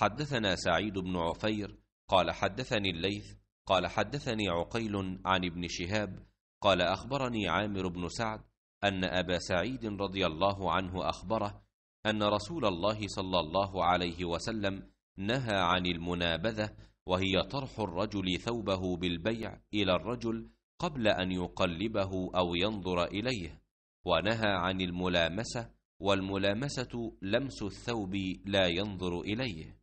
حدثنا سعيد بن عفير قال حدثني الليث قال حدثني عقيل عن ابن شهاب قال أخبرني عامر بن سعد أن أبا سعيد رضي الله عنه أخبره أن رسول الله صلى الله عليه وسلم نهى عن المنابذة وهي طرح الرجل ثوبه بالبيع إلى الرجل قبل أن يقلبه أو ينظر إليه ونهى عن الملامسة والملامسة لمس الثوب لا ينظر إليه